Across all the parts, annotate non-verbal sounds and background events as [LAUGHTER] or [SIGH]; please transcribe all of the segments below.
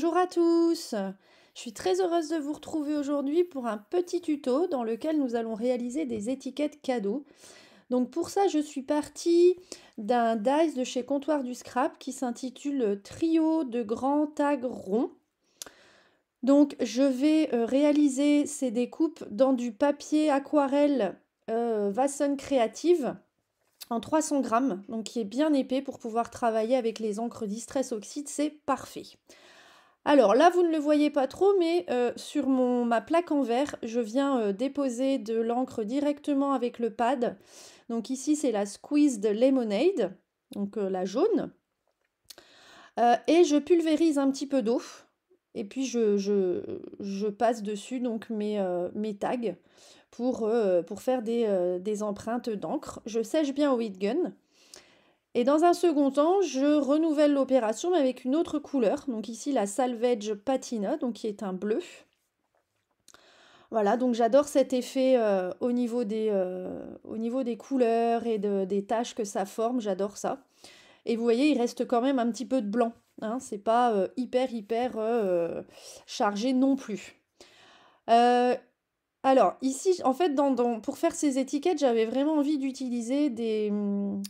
Bonjour à tous Je suis très heureuse de vous retrouver aujourd'hui pour un petit tuto dans lequel nous allons réaliser des étiquettes cadeaux. Donc pour ça, je suis partie d'un dice de chez Comptoir du Scrap qui s'intitule Trio de grands tags ronds. Donc je vais euh, réaliser ces découpes dans du papier aquarelle euh, Creative en 300 grammes, donc qui est bien épais pour pouvoir travailler avec les encres Distress Oxide, c'est parfait. Alors là, vous ne le voyez pas trop, mais euh, sur ma plaque en verre, je viens euh, déposer de l'encre directement avec le pad. Donc ici, c'est la Squeezed Lemonade, donc euh, la jaune. et je pulvérise un petit peu d'eau. Et puis, je, passe dessus donc mes, tags pour, faire des, des empreintes d'encre. Je sèche bien au heat gun. Et dans un second temps, je renouvelle l'opération mais avec une autre couleur. Donc ici la Salvage Patina, donc qui est un bleu. Voilà, donc j'adore cet effet euh, au, niveau des, euh, au, niveau des, couleurs et des taches que ça forme, j'adore ça. Et vous voyez, il reste quand même un petit peu de blanc. Ce hein. c'est pas euh, hyper hyper chargé non plus. alors ici, en fait, pour faire ces étiquettes, j'avais vraiment envie d'utiliser des... Hum,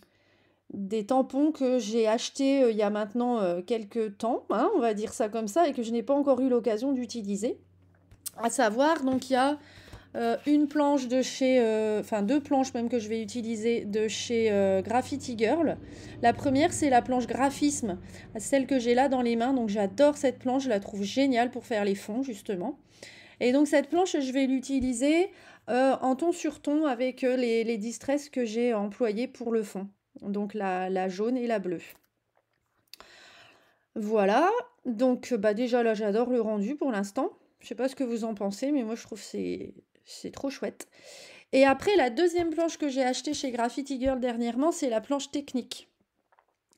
des tampons que j'ai achetés euh, il y a maintenant euh, quelques temps, hein, on va dire ça comme ça, et que je n'ai pas encore eu l'occasion d'utiliser. À savoir, donc il y a euh, une planche de chez, enfin deux planches même que je vais utiliser de chez Graffiti Girl. La première, c'est la planche graphisme, celle que j'ai là dans les mains. Donc j'adore cette planche, je la trouve géniale pour faire les fonds justement. Et donc cette planche, je vais l'utiliser en ton sur ton avec les, les que j'ai employés pour le fond donc la, la jaune et la bleue. Voilà, donc euh, bah déjà là j'adore le rendu pour l'instant. Je sais pas ce que vous en pensez, mais moi je trouve que c'est trop chouette. Et après la deuxième planche que j'ai achetée chez Graffiti Girl dernièrement, c'est la planche technique.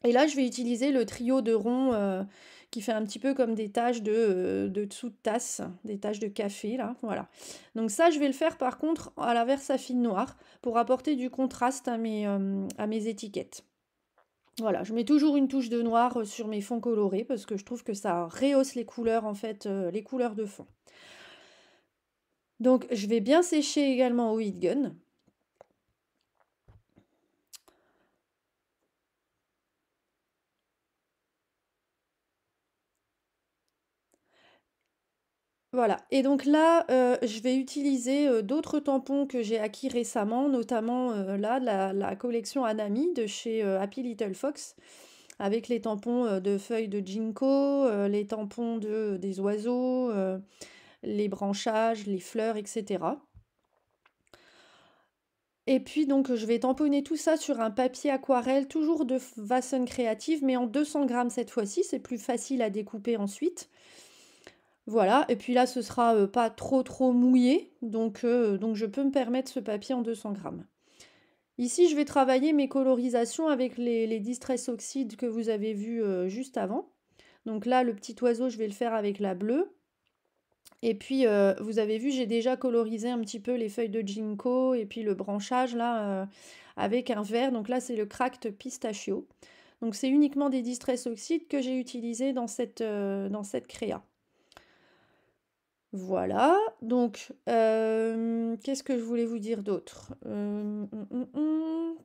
Et là, je vais utiliser le trio de ronds euh, qui fait un petit peu comme des taches euh, de, dessous de tasse, des taches de café, là, voilà. Donc ça, je vais le faire par contre à la fine noire pour apporter du contraste à mes, euh, à mes étiquettes. Voilà, je mets toujours une touche de noir sur mes fonds colorés parce que je trouve que ça rehausse les couleurs, en fait, les couleurs de fond. Donc, je vais bien sécher également au heat gun Voilà, et donc là, euh, je vais utiliser, euh, d'autres tampons que j'ai acquis récemment, notamment, euh, là, la collection Anami de chez, Happy Little Fox, avec les tampons, de feuilles de ginkgo, les tampons des oiseaux, les branchages, les fleurs, etc. Et puis donc, je vais tamponner tout ça sur un papier aquarelle, toujours de vasson Créative, mais en 200 grammes cette fois-ci, c'est plus facile à découper ensuite. Voilà, et puis là ce sera euh, pas trop trop mouillé, donc, euh, donc je peux me permettre ce papier en 200 grammes. Ici je vais travailler mes colorisations avec les, distress oxydes que vous avez vus euh, juste avant. Donc là le petit oiseau je vais le faire avec la bleue. Et puis vous avez vu j'ai déjà colorisé un petit peu les feuilles de ginkgo et puis le branchage là avec un vert. Donc là c'est le cracked pistachio. Donc c'est uniquement des distress oxydes que j'ai utilisés dans cette, dans cette créa. Voilà, donc euh, qu'est-ce que je voulais vous dire d'autre euh, hum, hum, hum.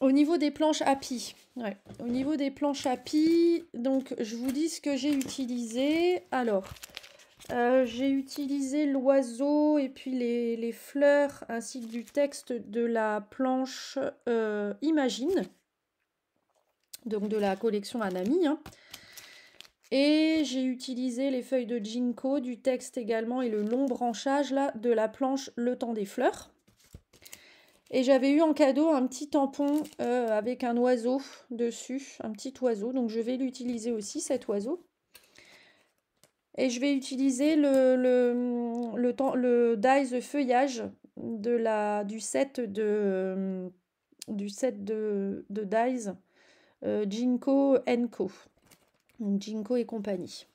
Au niveau des planches Happy, ouais. au niveau des planches Happy, donc je vous dis ce que j'ai utilisé. Alors, euh, j'ai utilisé l'oiseau et puis les, les, fleurs ainsi que du texte de la planche Imagine, donc de la collection Anami. Et j'ai utilisé les feuilles de Ginkgo, du texte également et le long branchage là, de la planche Le temps des fleurs. Et j'avais eu en cadeau un petit tampon euh, avec un oiseau dessus, un petit oiseau. Donc je vais l'utiliser aussi, cet oiseau. Et je vais utiliser le, le, le, feuillage de la, du set de, euh, du set de, dies euh, donc Jinko et compagnie.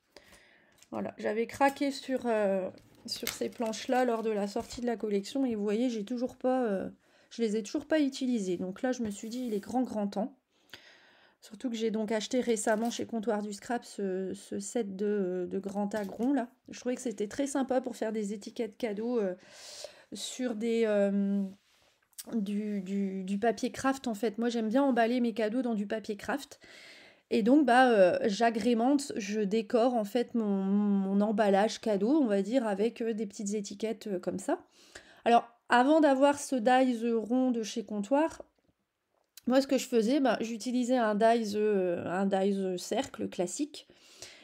Voilà, j'avais craqué sur, euh, sur ces planches-là lors de la sortie de la collection et vous voyez, j'ai toujours pas, euh, je les ai toujours pas utilisées. Donc là, je me suis dit, il est grand grand temps. Surtout que j'ai donc acheté récemment chez Comptoir du Scrap ce, set de, de grand agron là. Je trouvais que c'était très sympa pour faire des étiquettes cadeaux euh, sur des du, du, du papier craft en fait. Moi, j'aime bien emballer mes cadeaux dans du papier craft. Et donc, bah, euh, j'agrémente, je décore en fait mon, emballage cadeau, on va dire, avec euh, des petites étiquettes euh, comme ça. Alors, avant d'avoir ce dies rond de chez Comptoir, moi, ce que je faisais, bah, j'utilisais un dies, un dies cercle classique.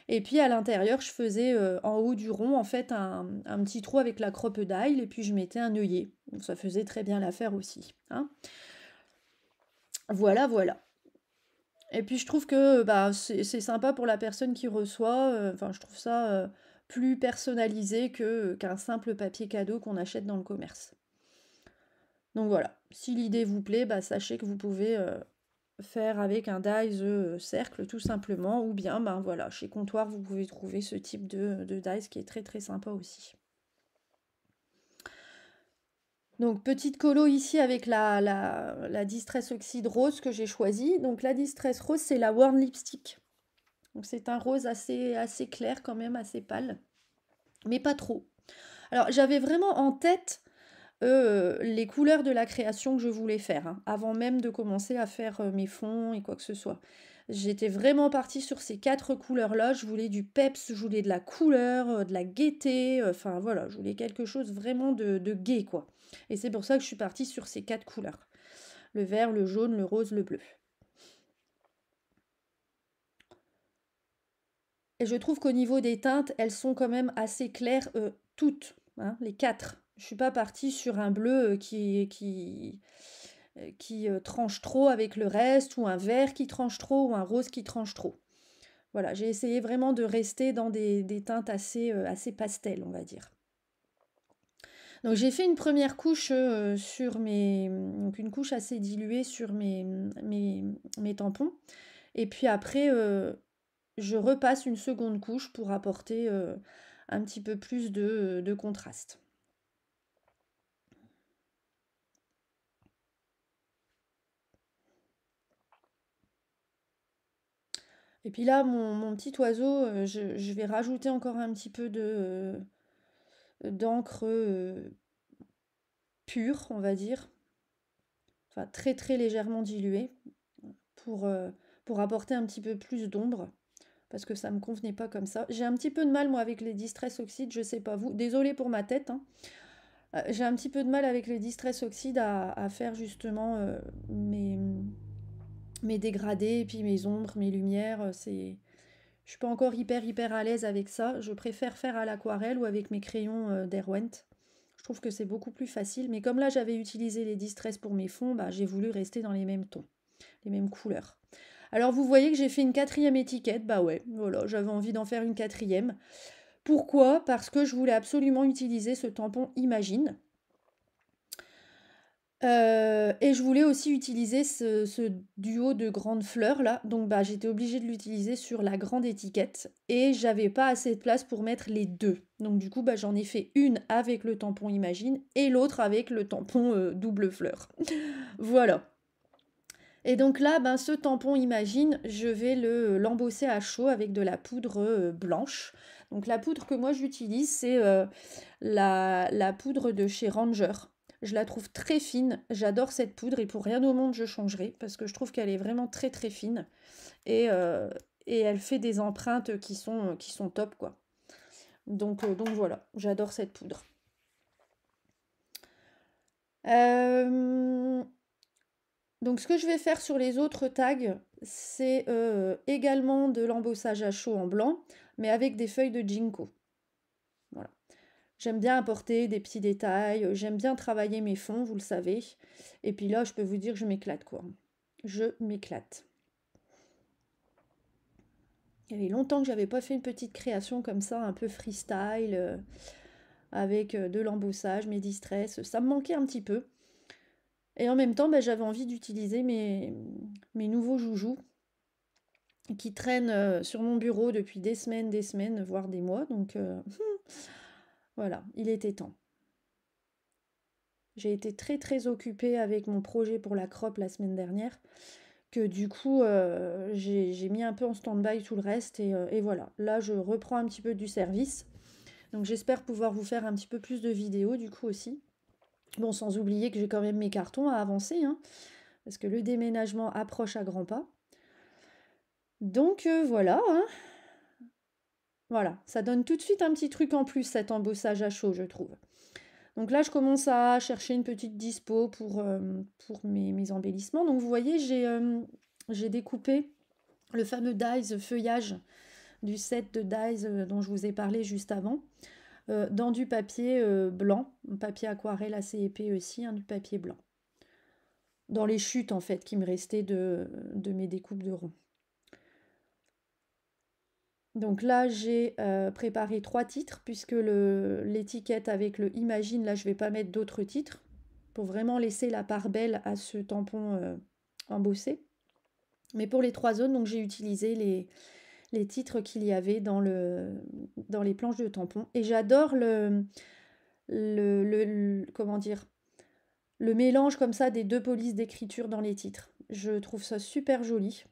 Et puis à l'intérieur, je faisais en haut du rond en fait un, petit trou avec la crope d'ail et puis je mettais un œillet. ça faisait très bien l'affaire aussi. Hein. Voilà, voilà. Et puis je trouve que bah, c'est sympa pour la personne qui reçoit. Euh, enfin, je trouve ça euh, plus personnalisé qu'un simple papier cadeau qu'on achète dans le commerce. Donc voilà, si l'idée vous plaît, bah, sachez que vous pouvez euh, faire avec un dies cercle tout simplement. Ou bien, ben voilà, chez Comptoir, vous pouvez trouver ce type de, de dice qui est très très sympa aussi. Donc petite colo ici avec la, la, Distress Oxyde Rose que j'ai choisie. Donc la Distress Rose, c'est la Worn Lipstick. Donc c'est un rose assez, assez clair quand même, assez pâle. Mais pas trop. Alors j'avais vraiment en tête euh, les couleurs de la création que je voulais faire, hein, avant même de commencer à faire euh, mes fonds et quoi que ce soit. J'étais vraiment partie sur ces quatre couleurs-là. Je voulais du peps, je voulais de la couleur, euh, de la gaieté. Enfin voilà, je voulais quelque chose vraiment de, de gai, quoi. Et c'est pour ça que je suis partie sur ces quatre couleurs. Le vert, le jaune, le rose, le bleu. Et je trouve qu'au niveau des teintes, elles sont quand même assez claires, toutes, hein, les quatre. Je suis pas partie sur un bleu euh, qui, qui, euh, qui euh, tranche trop avec le reste, ou un vert qui tranche trop, ou un rose qui tranche trop. Voilà, j'ai essayé vraiment de rester dans des, teintes assez, assez pastel, on va dire. Donc j'ai fait une première couche sur mes. une couche assez diluée sur mes, mes, mes tampons. Et puis après, je repasse une seconde couche pour apporter un petit peu plus de contraste. Et puis là, mon, petit oiseau, euh, je, vais rajouter encore un petit peu de euh, d'encre euh, pure, on va dire. Enfin, très très légèrement diluée pour, pour apporter un petit peu plus d'ombre. Parce que ça ne me convenait pas comme ça. J'ai un petit peu de mal, moi, avec les distress oxydes, je sais pas vous. Désolée pour ma tête. Hein. J'ai un petit peu de mal avec les distress oxydes à, faire justement mes mes dégradés, et puis mes ombres, mes lumières, euh, c'est... Je suis pas encore hyper hyper à l'aise avec ça. Je préfère faire à l'aquarelle ou avec mes crayons euh, d'Erwent. Je trouve que c'est beaucoup plus facile. Mais comme là j'avais utilisé les distress pour mes fonds, bah, j'ai voulu rester dans les mêmes tons, les mêmes couleurs. Alors vous voyez que j'ai fait une quatrième étiquette. Bah ouais, voilà, j'avais envie d'en faire une quatrième. Pourquoi Parce que je voulais absolument utiliser ce tampon Imagine. Euh, et je voulais aussi utiliser ce duo de grandes fleurs là, donc bah, j'étais obligée de l'utiliser sur la grande étiquette et j'avais pas assez de place pour mettre les deux. Donc du coup, bah, j'en ai fait une avec le tampon Imagine et l'autre avec le tampon, euh, double fleur. [LAUGHS] Voilà. Et donc là, ben, ce tampon Imagine, je vais le l'embosser à chaud avec de la poudre, euh, blanche. Donc la poudre que moi j'utilise, c'est, la la poudre de chez Ranger. Je la trouve très fine. J'adore cette poudre et pour rien au monde je changerai parce que je trouve qu'elle est vraiment très très fine. Et, euh, elle fait des empreintes qui sont, euh, qui sont top quoi. Donc, euh, donc voilà, j'adore cette poudre. donc ce que je vais faire sur les autres tags, c'est également de l'embossage à chaud en blanc, mais avec des feuilles de ginkgo. J'aime bien apporter des petits détails, euh, j'aime bien travailler mes fonds, vous le savez. Et puis là, je peux vous dire que je m'éclate quoi. Je m'éclate. Il y avait longtemps que j'avais pas fait une petite création comme ça, un peu freestyle, euh, avec euh, de l'embossage, mes distress. Ça me manquait un petit peu. Et en même temps, bah, j'avais envie d'utiliser mes, mes nouveaux joujoux qui traînent sur mon bureau depuis des semaines, des semaines, voire des mois. Donc, [LAUGHS] Voilà, il était temps. J'ai été très très occupée avec mon projet pour la crop la semaine dernière, que du coup euh, j'ai mis un peu en stand-by tout le reste euh, et, voilà. Là je reprends un petit peu du service. Donc j'espère pouvoir vous faire un petit peu plus de vidéos du coup aussi. Bon, sans oublier que j'ai quand même mes cartons à avancer, hein, parce que le déménagement approche à grands pas. Donc euh, voilà, hein. Voilà, ça donne tout de suite un petit truc en plus, cet embossage à chaud, je trouve. Donc là, je commence à chercher une petite dispo pour, euh, pour mes, embellissements. Donc vous voyez, euh, j'ai découpé le fameux dies, feuillage du set de dies euh, dont je vous ai parlé juste avant. dans du papier blanc, papier aquarelle assez épais aussi, un hein, du papier blanc. Dans les chutes en fait qui me restaient de, de mes découpes de ronds. Donc là, j'ai euh, préparé trois titres puisque l'étiquette avec le Imagine, là, je ne vais pas mettre d'autres titres pour vraiment laisser la part belle à ce tampon euh, embossé. Mais pour les trois zones, donc j'ai utilisé les, titres qu'il y avait dans, les planches de tampon. Et j'adore le, le, comment dire le mélange comme ça des deux polices d'écriture dans les titres. Je trouve ça super joli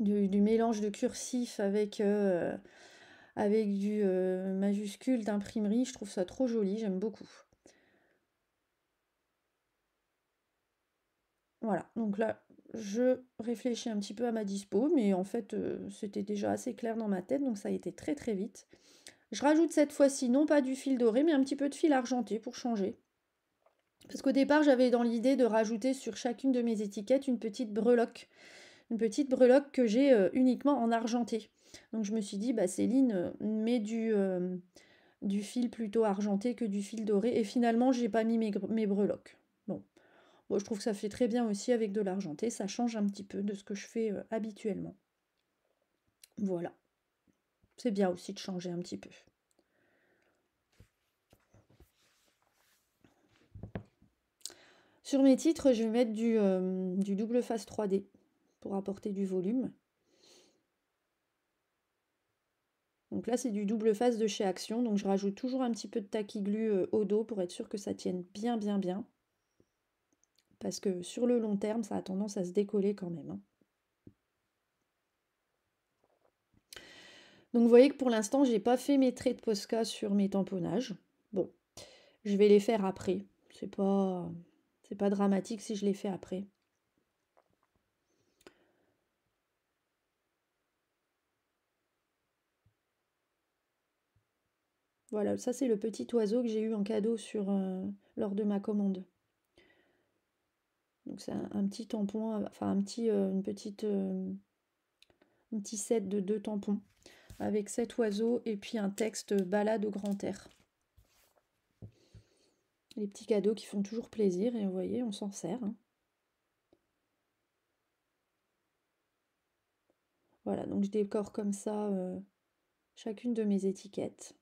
du, mélange de cursif avec, euh, avec du euh, majuscule d'imprimerie. Je trouve ça trop joli, j'aime beaucoup. Voilà, donc là, je réfléchis un petit peu à ma dispo, mais en fait, euh, c'était déjà assez clair dans ma tête, donc ça a été très très vite. Je rajoute cette fois-ci non pas du fil doré, mais un petit peu de fil argenté pour changer. Parce qu'au départ, j'avais dans l'idée de rajouter sur chacune de mes étiquettes une petite breloque une petite breloque que j'ai euh, uniquement en argenté. Donc je me suis dit, bah, Céline, euh, met du, euh, du fil plutôt argenté que du fil doré. Et finalement, j'ai pas mis mes, breloques. Bon. bon. je trouve que ça fait très bien aussi avec de l'argenté. Ça change un petit peu de ce que je fais habituellement. Voilà. C'est bien aussi de changer un petit peu. Sur mes titres, je vais mettre du, du double face 3D pour apporter du volume. Donc là, c'est du double face de chez Action. Donc je rajoute toujours un petit peu de taquiglue euh, au dos pour être sûr que ça tienne bien, bien, bien. Parce que sur le long terme, ça a tendance à se décoller quand même. Hein. Donc vous voyez que pour l'instant, je n'ai pas fait mes traits de Posca sur mes tamponnages. Bon, je vais les faire après. C'est pas, pas dramatique si je les fais après. Voilà, ça c'est le petit oiseau que j'ai eu en cadeau sur, euh, lors de ma commande. Donc c'est un, petit tampon, euh, enfin un petit, euh, une petite, un petit set de deux tampons avec cet oiseau et puis un texte balade au grand air. Les petits cadeaux qui font toujours plaisir et vous voyez, on s'en sert. Hein. Voilà, donc je décore comme ça chacune de mes étiquettes.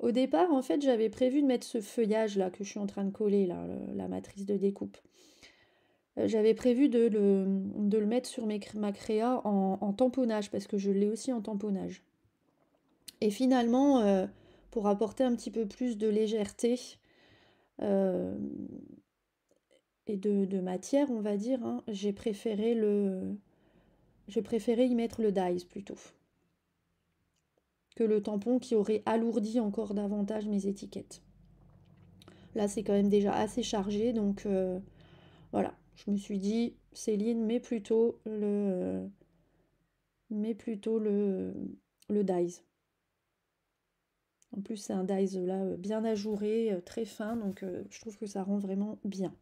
Au départ, en fait, j'avais prévu de mettre ce feuillage là que je suis en train de coller, la matrice de découpe. Euh, j'avais prévu de le, mettre sur mes, ma créa en, tamponnage parce que je l'ai aussi en tamponnage. Et finalement, euh, pour apporter un petit peu plus de légèreté euh, et de, matière, on va dire, hein, j'ai préféré le, j'ai préféré y mettre le dies plutôt que le tampon qui aurait alourdi encore davantage mes étiquettes. Là, c'est quand même déjà assez chargé, donc euh, voilà. Je me suis dit, Céline, mets plutôt le, euh, mais plutôt le, le dies. En plus, c'est un dies là bien ajouré, euh, très fin, donc je trouve que ça rend vraiment bien.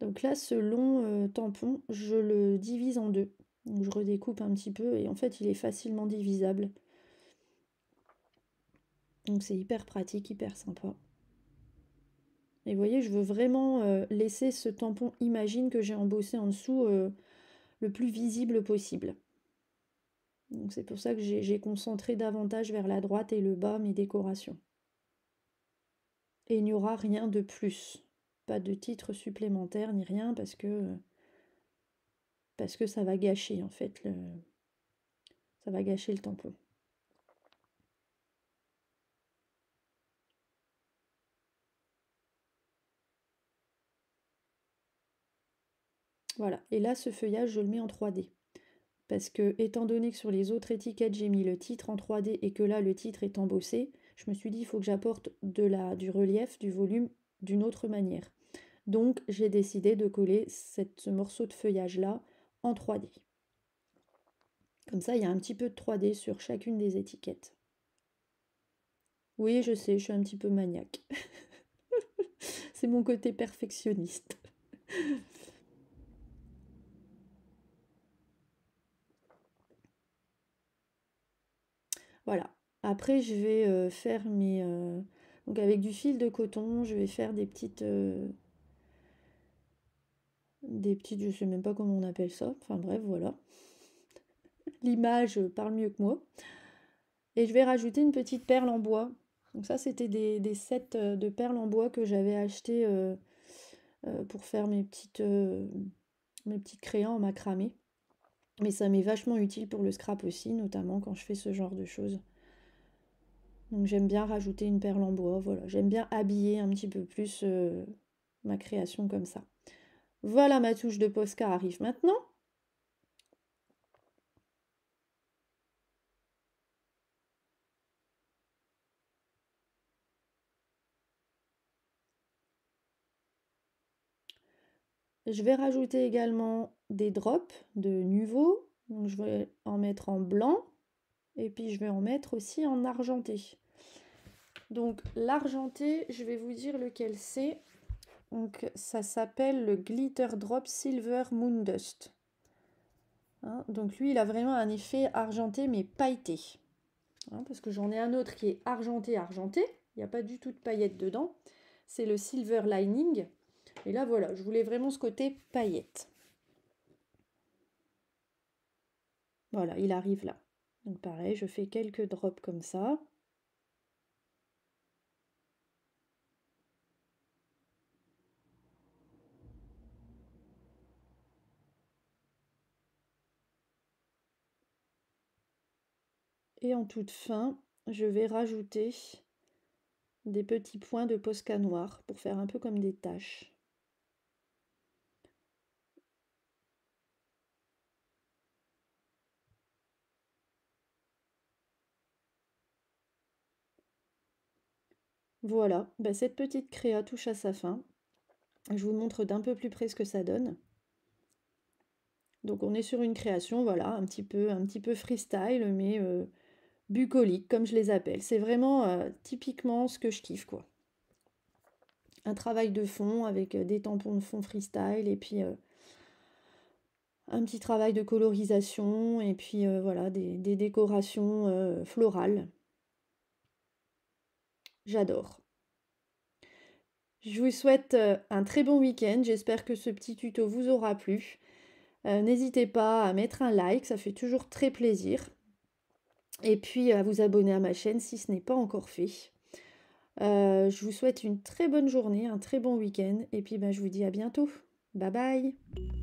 Donc là, ce long euh, tampon, je le divise en deux. Donc je redécoupe un petit peu et en fait, il est facilement divisable. Donc c'est hyper pratique, hyper sympa. Et vous voyez, je veux vraiment euh, laisser ce tampon imagine que j'ai embossé en dessous euh, le plus visible possible. Donc c'est pour ça que j'ai concentré davantage vers la droite et le bas mes décorations. Et il n'y aura rien de plus pas de titre supplémentaire ni rien parce que parce que ça va gâcher en fait le ça va gâcher le tampon. Voilà, et là ce feuillage je le mets en 3D. Parce que étant donné que sur les autres étiquettes j'ai mis le titre en 3D et que là le titre est embossé, je me suis dit il faut que j'apporte de la du relief, du volume d'une autre manière. Donc j'ai décidé de coller ce morceau de feuillage là en 3D. Comme ça, il y a un petit peu de 3D sur chacune des étiquettes. Oui, je sais, je suis un petit peu maniaque. [LAUGHS] C'est mon côté perfectionniste. Voilà. Après, je vais euh, faire mes... Euh, donc avec du fil de coton, je vais faire des petites... Euh, des petites, je sais même pas comment on appelle ça, enfin bref, voilà. L'image parle mieux que moi. Et je vais rajouter une petite perle en bois. Donc ça, c'était des, sets euh, de perles en bois que j'avais acheté euh, euh, pour faire mes, petites, mes petits crayons en macramé. Mais ça m'est vachement utile pour le scrap aussi, notamment quand je fais ce genre de choses. Donc j'aime bien rajouter une perle en bois, voilà. J'aime bien habiller un petit peu plus ma création comme ça. Voilà, ma touche de Posca arrive maintenant. Je vais rajouter également des drops de Nouveau. Donc je vais en mettre en blanc et puis je vais en mettre aussi en argenté. Donc l'argenté, je vais vous dire lequel c'est. Donc ça s'appelle le Glitter Drop Silver Moondust. Hein, donc lui, il a vraiment un effet argenté mais pailleté. Hein, parce que j'en ai un autre qui est argenté argenté. Il n'y a pas du tout de paillettes dedans. C'est le Silver Lining. Et là, voilà, je voulais vraiment ce côté paillettes. Voilà, il arrive là. Donc pareil, je fais quelques drops comme ça. Et en toute fin, je vais rajouter des petits points de posca noir pour faire un peu comme des taches. Voilà, bah, cette petite créa touche à sa fin. Je vous montre d'un peu plus près ce que ça donne. Donc on est sur une création, voilà, un petit peu, un petit peu freestyle, mais euh, bucoliques, comme je les appelle. C'est vraiment euh, typiquement ce que je kiffe, quoi. Un travail de fond avec euh, des tampons de fond freestyle et puis euh, un petit travail de colorisation et puis voilà des, décorations florales. J'adore. Je vous souhaite un très bon week-end. J'espère que ce petit tuto vous aura plu. N'hésitez pas à mettre un like, ça fait toujours très plaisir et puis à vous abonner à ma chaîne si ce n'est pas encore fait. Euh, je vous souhaite une très bonne journée, un très bon week-end et puis ben, je vous dis à bientôt. Bye bye